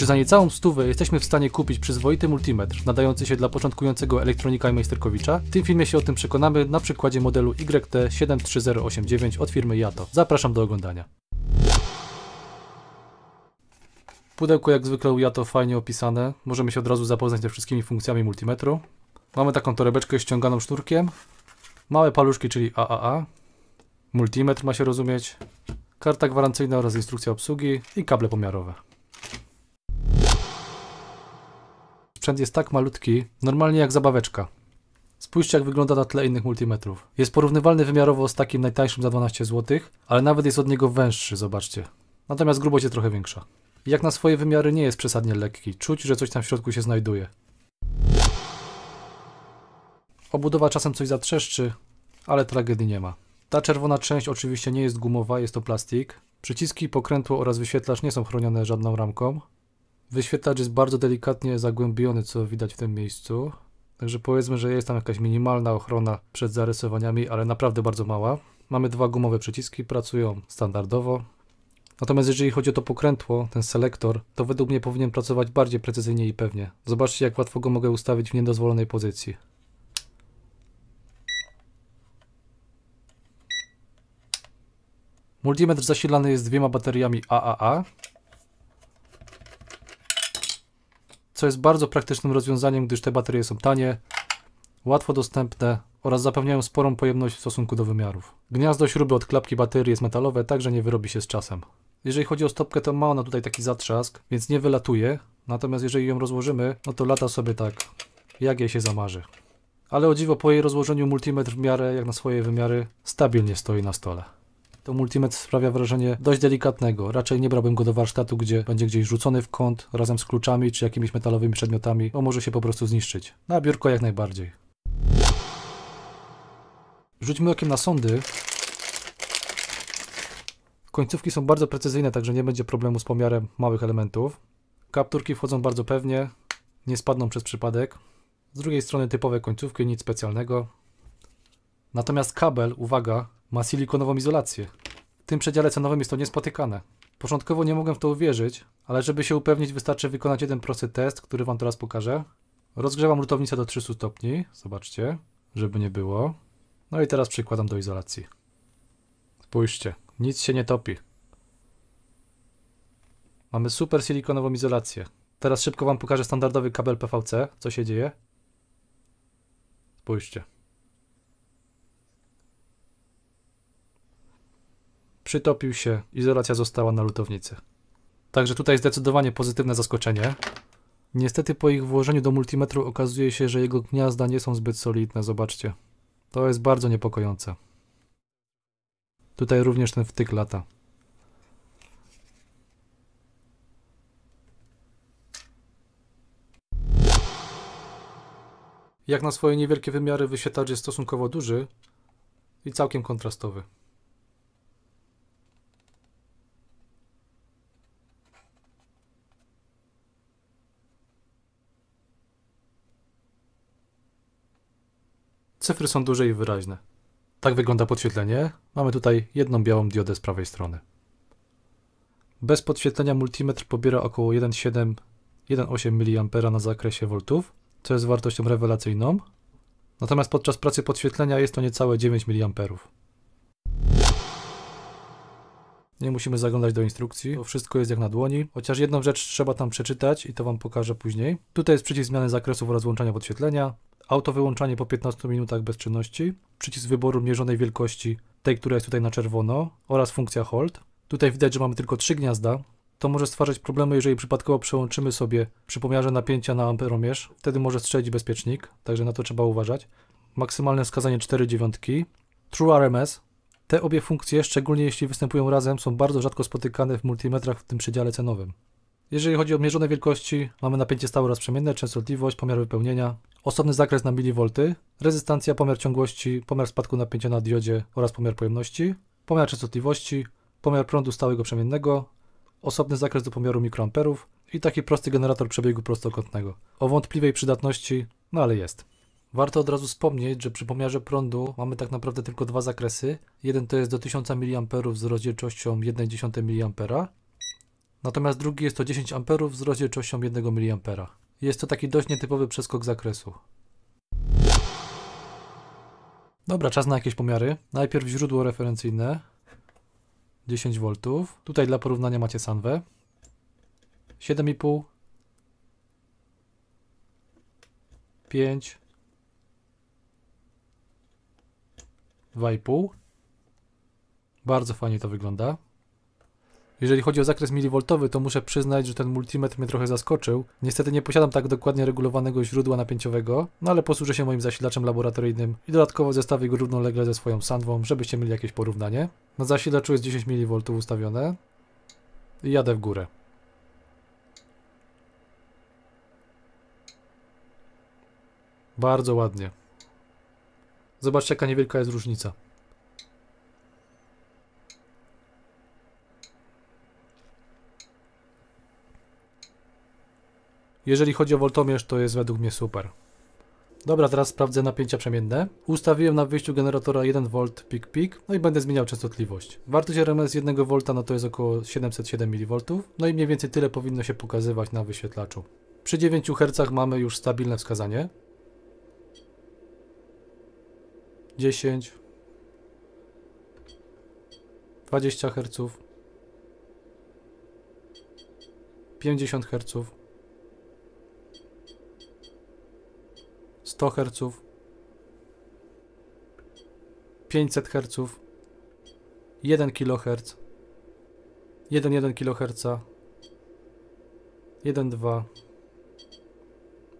Czy za niecałą stówę jesteśmy w stanie kupić przyzwoity multimetr nadający się dla początkującego elektronika i majsterkowicza? W tym filmie się o tym przekonamy na przykładzie modelu YT73089 od firmy Yato. Zapraszam do oglądania. Pudełko jak zwykle u Yato fajnie opisane. Możemy się od razu zapoznać ze wszystkimi funkcjami multimetru. Mamy taką torebeczkę ściąganą sznurkiem. Małe paluszki, czyli AAA. Multimetr ma się rozumieć. Karta gwarancyjna oraz instrukcja obsługi i kable pomiarowe. Sprzęt jest tak malutki, normalnie jak zabaweczka. Spójrzcie jak wygląda na tle innych multimetrów. Jest porównywalny wymiarowo z takim najtańszym za 12 zł, ale nawet jest od niego węższy, zobaczcie. Natomiast grubość jest trochę większa. jak na swoje wymiary nie jest przesadnie lekki, czuć, że coś tam w środku się znajduje. Obudowa czasem coś zatrzeszczy, ale tragedii nie ma. Ta czerwona część oczywiście nie jest gumowa, jest to plastik. Przyciski, pokrętło oraz wyświetlacz nie są chronione żadną ramką. Wyświetlacz jest bardzo delikatnie zagłębiony, co widać w tym miejscu. Także powiedzmy, że jest tam jakaś minimalna ochrona przed zarysowaniami, ale naprawdę bardzo mała. Mamy dwa gumowe przyciski, pracują standardowo. Natomiast jeżeli chodzi o to pokrętło, ten selektor, to według mnie powinien pracować bardziej precyzyjnie i pewnie. Zobaczcie jak łatwo go mogę ustawić w niedozwolonej pozycji. Multimetr zasilany jest dwiema bateriami AAA, co jest bardzo praktycznym rozwiązaniem, gdyż te baterie są tanie, łatwo dostępne oraz zapewniają sporą pojemność w stosunku do wymiarów. Gniazdo śruby od klapki baterii jest metalowe, także nie wyrobi się z czasem. Jeżeli chodzi o stopkę, to ma ona tutaj taki zatrzask, więc nie wylatuje, natomiast jeżeli ją rozłożymy, no to lata sobie tak, jak jej się zamarzy. Ale o dziwo po jej rozłożeniu multimetr w miarę, jak na swoje wymiary, stabilnie stoi na stole to Multimet sprawia wrażenie dość delikatnego. Raczej nie brałbym go do warsztatu, gdzie będzie gdzieś rzucony w kąt razem z kluczami czy jakimiś metalowymi przedmiotami, bo może się po prostu zniszczyć. Na biurko jak najbardziej. Rzućmy okiem na sądy. Końcówki są bardzo precyzyjne, także nie będzie problemu z pomiarem małych elementów. Kapturki wchodzą bardzo pewnie, nie spadną przez przypadek. Z drugiej strony typowe końcówki, nic specjalnego. Natomiast kabel, uwaga, ma silikonową izolację. W tym przedziale cenowym jest to niespotykane. Początkowo nie mogłem w to uwierzyć, ale żeby się upewnić wystarczy wykonać jeden prosty test, który wam teraz pokażę. Rozgrzewam lutownicę do 300 stopni, zobaczcie, żeby nie było. No i teraz przykładam do izolacji. Spójrzcie, nic się nie topi. Mamy super silikonową izolację. Teraz szybko wam pokażę standardowy kabel PVC, co się dzieje. Spójrzcie. przytopił się, izolacja została na lutownicy. Także tutaj zdecydowanie pozytywne zaskoczenie. Niestety po ich włożeniu do multimetru okazuje się, że jego gniazda nie są zbyt solidne, zobaczcie. To jest bardzo niepokojące. Tutaj również ten wtyk lata. Jak na swoje niewielkie wymiary wyświetlacz jest stosunkowo duży i całkiem kontrastowy. Cyfry są duże i wyraźne. Tak wygląda podświetlenie. Mamy tutaj jedną białą diodę z prawej strony. Bez podświetlenia multimetr pobiera około 1,7-1,8 mA na zakresie voltów, co jest wartością rewelacyjną. Natomiast podczas pracy podświetlenia jest to niecałe 9 mA. Nie musimy zaglądać do instrukcji, bo wszystko jest jak na dłoni. Chociaż jedną rzecz trzeba tam przeczytać i to Wam pokażę później. Tutaj jest przycisk zmiany zakresów oraz włączania podświetlenia. Auto wyłączanie po 15 minutach bezczynności, przycisk wyboru mierzonej wielkości, tej, która jest tutaj na czerwono, oraz funkcja hold. Tutaj widać, że mamy tylko trzy gniazda. To może stwarzać problemy, jeżeli przypadkowo przełączymy sobie przy pomiarze napięcia na amperomierz. Wtedy może strzelić bezpiecznik, także na to trzeba uważać. Maksymalne wskazanie 4 dziewiątki. True RMS. Te obie funkcje, szczególnie jeśli występują razem, są bardzo rzadko spotykane w multimetrach w tym przedziale cenowym. Jeżeli chodzi o mierzone wielkości, mamy napięcie stałe oraz przemienne, częstotliwość, pomiar wypełnienia, osobny zakres na miliwolty, rezystancja, pomiar ciągłości, pomiar spadku napięcia na diodzie oraz pomiar pojemności, pomiar częstotliwości, pomiar prądu stałego przemiennego, osobny zakres do pomiaru mikroamperów i taki prosty generator przebiegu prostokątnego. O wątpliwej przydatności, no ale jest. Warto od razu wspomnieć, że przy pomiarze prądu mamy tak naprawdę tylko dwa zakresy. Jeden to jest do 1000 mA z rozdzielczością 1,1 mA, Natomiast drugi jest to 10 A z rozdzielczością 1 mA. Jest to taki dość nietypowy przeskok zakresu. Dobra, czas na jakieś pomiary. Najpierw źródło referencyjne 10 V. Tutaj dla porównania macie Sanwę 7,5 5 2,5 Bardzo fajnie to wygląda. Jeżeli chodzi o zakres miliwoltowy, to muszę przyznać, że ten multimetr mnie trochę zaskoczył. Niestety nie posiadam tak dokładnie regulowanego źródła napięciowego, no ale posłużę się moim zasilaczem laboratoryjnym i dodatkowo zestawię go równolegle ze swoją sandwą, żebyście mieli jakieś porównanie. Na zasilaczu jest 10 mV ustawione i jadę w górę. Bardzo ładnie. Zobaczcie jaka niewielka jest różnica. Jeżeli chodzi o voltomierz, to jest według mnie super. Dobra, teraz sprawdzę napięcia przemienne. Ustawiłem na wyjściu generatora 1V peak peak, no i będę zmieniał częstotliwość. Wartość RMS 1V no to jest około 707 mV, no i mniej więcej tyle powinno się pokazywać na wyświetlaczu. Przy 9 Hz mamy już stabilne wskazanie. 10 20 Hz 50 Hz 100 Hz, 500 Hz, 1 kHz, 1,1 kHz, 1,2,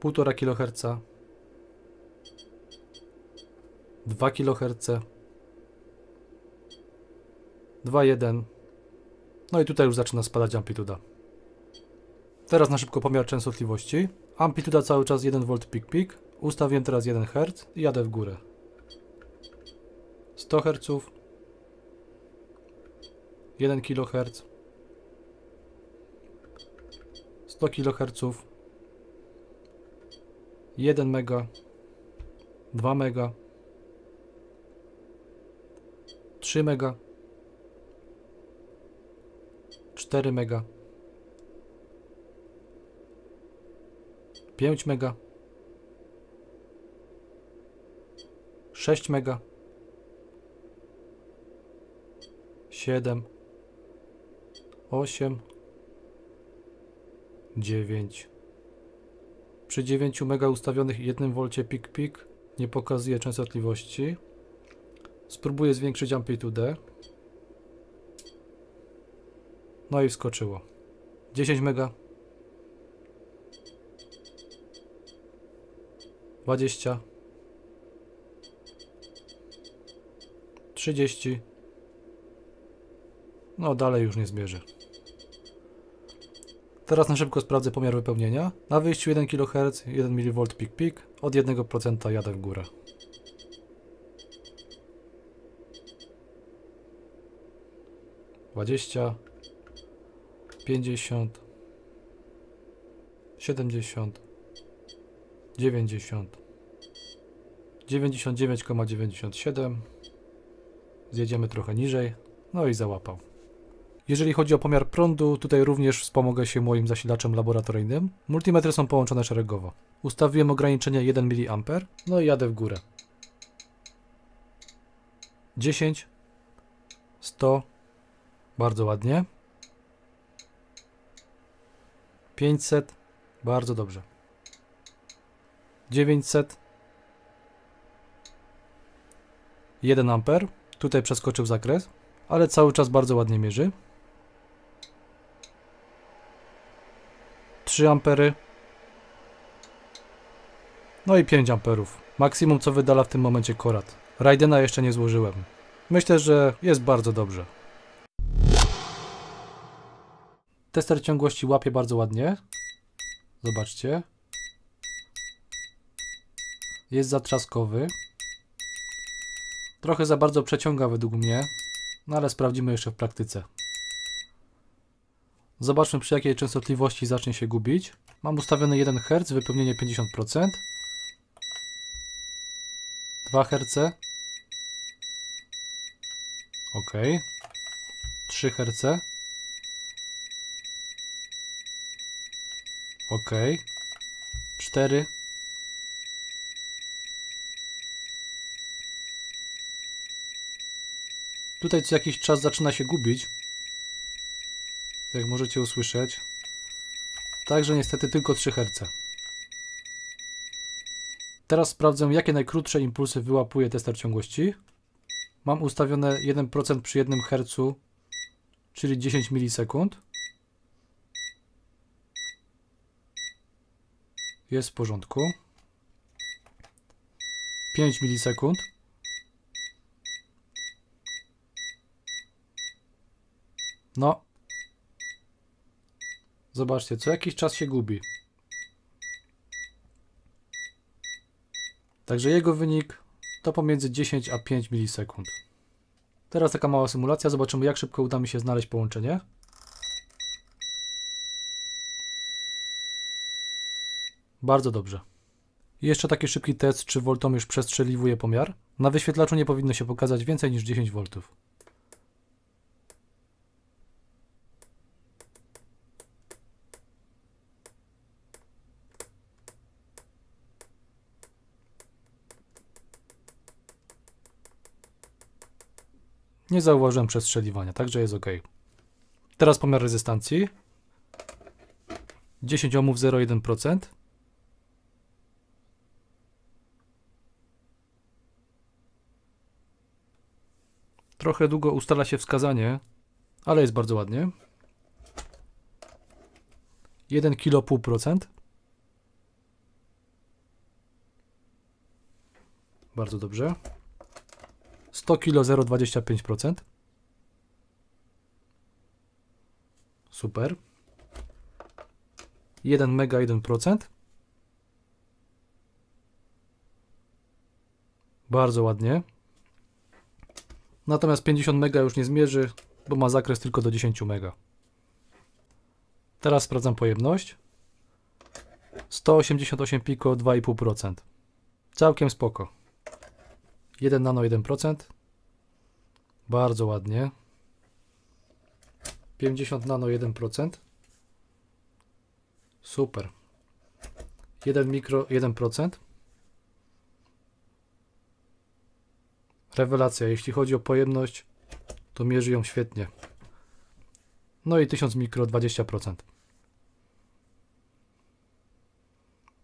1,5 kHz, 2 kHz, 2,1 No i tutaj już zaczyna spadać amplituda. Teraz na szybko pomiar częstotliwości. Amplituda cały czas 1 V pik pik. Ustawiłem teraz 1 Hz i jadę w górę. 100 Hz. 1 kHz. 100 kHz. 1 mega, 2 mega, 3 mega, 4 mega, 5 mega. 6 mega, 7, 8, 9. Przy 9 mega ustawionych 1 wolcie pik-pik nie pokazuje częstotliwości. Spróbuję zwiększyć amplitudę. No i wskoczyło. 10 mega. 20 30. No dalej już nie zbierze. Teraz na szybko sprawdzę pomiar wypełnienia. Na wyjściu 1 kHz, 1 mV pik pik, od 1% jadę w górę. Dwadzieścia, pięćdziesiąt, siedemdziesiąt, dziewięćdziesiąt, dziewięćdziesiąt dziewięć dziewięćdziesiąt siedem. Zjedziemy trochę niżej. No i załapał. Jeżeli chodzi o pomiar prądu, tutaj również wspomogę się moim zasilaczem laboratoryjnym. Multimetry są połączone szeregowo. Ustawiłem ograniczenie 1 mA, no i jadę w górę. 10, 100, bardzo ładnie. 500, bardzo dobrze. 900, 1 amper, Tutaj przeskoczył zakres, ale cały czas bardzo ładnie mierzy. 3 ampery. No i 5 amperów. Maksimum co wydala w tym momencie korat. Raidena jeszcze nie złożyłem. Myślę, że jest bardzo dobrze. Tester ciągłości łapie bardzo ładnie. Zobaczcie. Jest zatrzaskowy. Trochę za bardzo przeciąga według mnie, no ale sprawdzimy jeszcze w praktyce. Zobaczmy przy jakiej częstotliwości zacznie się gubić. Mam ustawiony 1 Hz, wypełnienie 50%. 2 Hz. Ok. 3 Hz. Ok. 4 Tutaj co jakiś czas zaczyna się gubić. Tak jak możecie usłyszeć. Także niestety tylko 3 Hz. Teraz sprawdzę, jakie najkrótsze impulsy wyłapuje tester ciągłości. Mam ustawione 1% przy 1 Hz, czyli 10 milisekund. Jest w porządku. 5 milisekund. No. Zobaczcie, co jakiś czas się gubi. Także jego wynik to pomiędzy 10 a 5 milisekund. Teraz taka mała symulacja, zobaczymy jak szybko uda mi się znaleźć połączenie. Bardzo dobrze. Jeszcze taki szybki test, czy Voltom już przestrzeliwuje pomiar. Na wyświetlaczu nie powinno się pokazać więcej niż 10 V. Nie zauważyłem przestrzeliwania, także jest ok. Teraz pomiar rezystancji. 10 ohmów 0,1%. Trochę długo ustala się wskazanie, ale jest bardzo ładnie. 1 kilo pół procent. Bardzo dobrze. 100 kilo 0,25%. Super. 1 mega 1%. Bardzo ładnie. Natomiast 50 mega już nie zmierzy, bo ma zakres tylko do 10 mega. Teraz sprawdzam pojemność. 188 piko 2,5%. Całkiem spoko. 1 nano 1%. Bardzo ładnie. 50 nano 1%. Super. 1 mikro 1%. Rewelacja. Jeśli chodzi o pojemność, to mierzy ją świetnie. No i 1000 mikro 20%.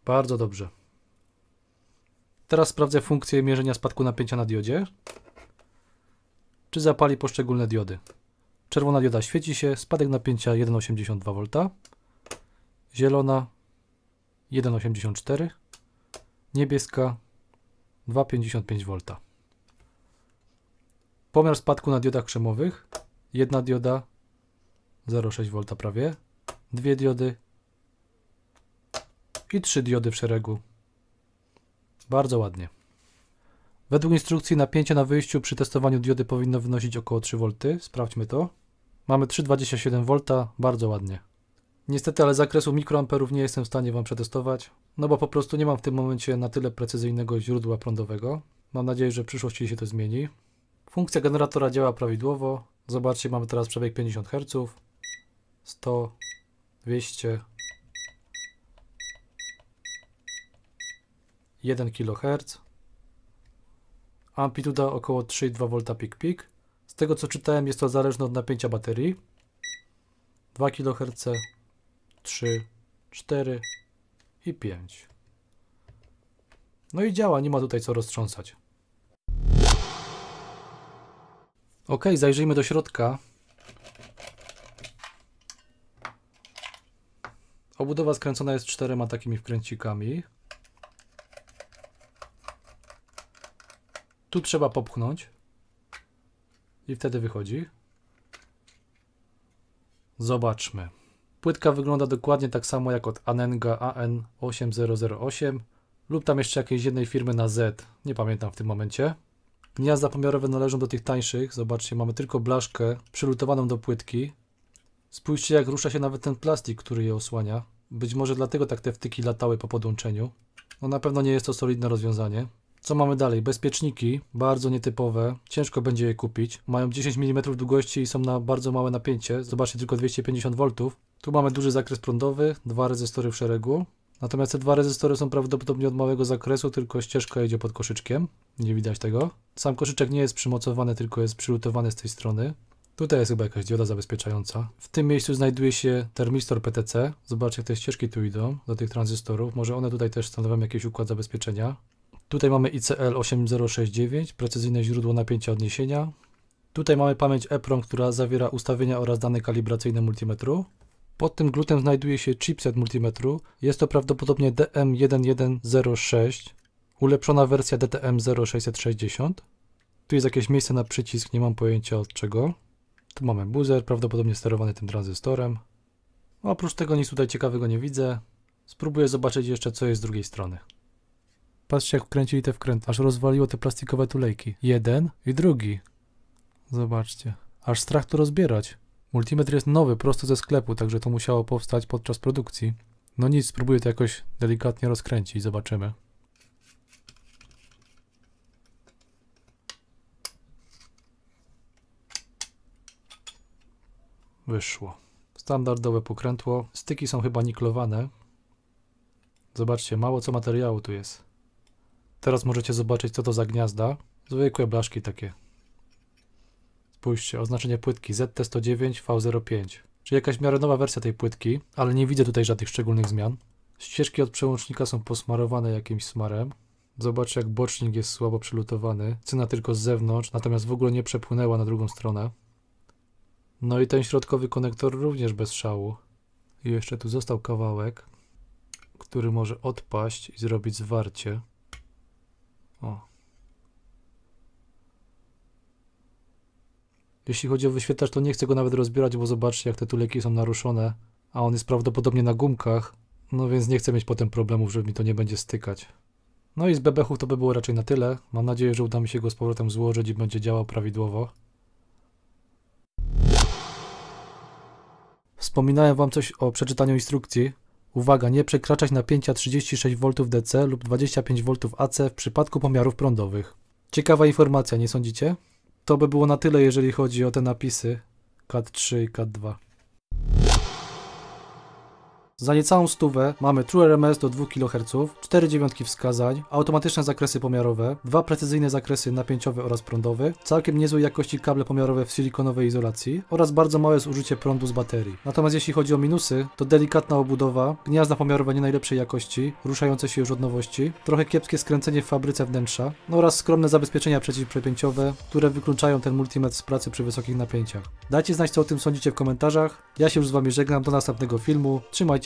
Bardzo dobrze. Teraz sprawdzę funkcję mierzenia spadku napięcia na diodzie. Czy zapali poszczególne diody. Czerwona dioda świeci się, spadek napięcia 1,82 V. Zielona 1,84 Niebieska 2,55 V. Pomiar spadku na diodach krzemowych. Jedna dioda 0,6 V prawie. Dwie diody i trzy diody w szeregu bardzo ładnie. Według instrukcji napięcie na wyjściu przy testowaniu diody powinno wynosić około 3 V. Sprawdźmy to. Mamy 3,27 V, bardzo ładnie. Niestety, ale zakresu mikroamperów nie jestem w stanie Wam przetestować, no bo po prostu nie mam w tym momencie na tyle precyzyjnego źródła prądowego. Mam nadzieję, że w przyszłości się to zmieni. Funkcja generatora działa prawidłowo. Zobaczcie, mamy teraz przebieg 50 Hz. 100, 200, 1 kHz, amplituda około 3,2 V pik pik. Z tego co czytałem jest to zależne od napięcia baterii. 2 kHz, 3, 4 i 5. No i działa, nie ma tutaj co roztrząsać. Ok, zajrzyjmy do środka. Obudowa skręcona jest czterema takimi wkręcikami. Tu trzeba popchnąć. I wtedy wychodzi. Zobaczmy. Płytka wygląda dokładnie tak samo jak od Anenga AN8008 lub tam jeszcze jakiejś jednej firmy na Z. Nie pamiętam w tym momencie. Gniazda pomiarowe należą do tych tańszych. Zobaczcie, mamy tylko blaszkę przylutowaną do płytki. Spójrzcie jak rusza się nawet ten plastik, który je osłania. Być może dlatego tak te wtyki latały po podłączeniu. No na pewno nie jest to solidne rozwiązanie. Co mamy dalej? Bezpieczniki, bardzo nietypowe, ciężko będzie je kupić. Mają 10 mm długości i są na bardzo małe napięcie, zobaczcie tylko 250 V. Tu mamy duży zakres prądowy, dwa rezystory w szeregu. Natomiast te dwa rezystory są prawdopodobnie od małego zakresu, tylko ścieżka idzie pod koszyczkiem, nie widać tego. Sam koszyczek nie jest przymocowany, tylko jest przylutowany z tej strony. Tutaj jest chyba jakaś dioda zabezpieczająca. W tym miejscu znajduje się termistor PTC. Zobaczcie, jak te ścieżki tu idą do tych tranzystorów. Może one tutaj też stanowią jakiś układ zabezpieczenia. Tutaj mamy ICL 8069, precyzyjne źródło napięcia odniesienia. Tutaj mamy pamięć EPROM, która zawiera ustawienia oraz dane kalibracyjne multimetru. Pod tym glutem znajduje się chipset multimetru. Jest to prawdopodobnie DM1106, ulepszona wersja DTM0660. Tu jest jakieś miejsce na przycisk, nie mam pojęcia od czego. Tu mamy buzzer, prawdopodobnie sterowany tym tranzystorem. Oprócz tego nic tutaj ciekawego nie widzę. Spróbuję zobaczyć jeszcze co jest z drugiej strony. Patrzcie, jak wkręcili te wkręty. Aż rozwaliło te plastikowe tulejki. Jeden i drugi. Zobaczcie. Aż strach to rozbierać. Multimetr jest nowy, prosto ze sklepu, także to musiało powstać podczas produkcji. No nic, spróbuję to jakoś delikatnie rozkręcić, zobaczymy. Wyszło. Standardowe pokrętło. Styki są chyba niklowane. Zobaczcie, mało co materiału tu jest. Teraz możecie zobaczyć, co to za gniazda. Zwykłe blaszki takie. Spójrzcie, oznaczenie płytki ZT109 V05. Czyli jakaś miarę nowa wersja tej płytki, ale nie widzę tutaj żadnych szczególnych zmian. Ścieżki od przełącznika są posmarowane jakimś smarem. Zobaczcie, jak bocznik jest słabo przylutowany. Cyna tylko z zewnątrz, natomiast w ogóle nie przepłynęła na drugą stronę. No i ten środkowy konektor również bez szału. I jeszcze tu został kawałek, który może odpaść i zrobić zwarcie. O. Jeśli chodzi o wyświetlacz, to nie chcę go nawet rozbierać, bo zobaczcie, jak te tuleki są naruszone, a on jest prawdopodobnie na gumkach, no więc nie chcę mieć potem problemów, że mi to nie będzie stykać. No i z bebechów to by było raczej na tyle. Mam nadzieję, że uda mi się go z powrotem złożyć i będzie działał prawidłowo. Wspominałem wam coś o przeczytaniu instrukcji, Uwaga, nie przekraczać napięcia 36 V DC lub 25 V AC w przypadku pomiarów prądowych. Ciekawa informacja, nie sądzicie? To by było na tyle, jeżeli chodzi o te napisy CAT3 i CAT2. Za niecałą stówę mamy True RMS do 2 kHz, 4 dziewiątki wskazań, automatyczne zakresy pomiarowe, dwa precyzyjne zakresy napięciowy oraz prądowy, całkiem niezłej jakości kable pomiarowe w silikonowej izolacji oraz bardzo małe zużycie prądu z baterii. Natomiast jeśli chodzi o minusy, to delikatna obudowa, gniazda pomiarowe nie najlepszej jakości, ruszające się już od nowości, trochę kiepskie skręcenie w fabryce wnętrza oraz skromne zabezpieczenia przeciwprzepięciowe, które wykluczają ten multimetr z pracy przy wysokich napięciach. Dajcie znać co o tym sądzicie w komentarzach, ja się już z Wami żegnam, do następnego filmu, trzymajcie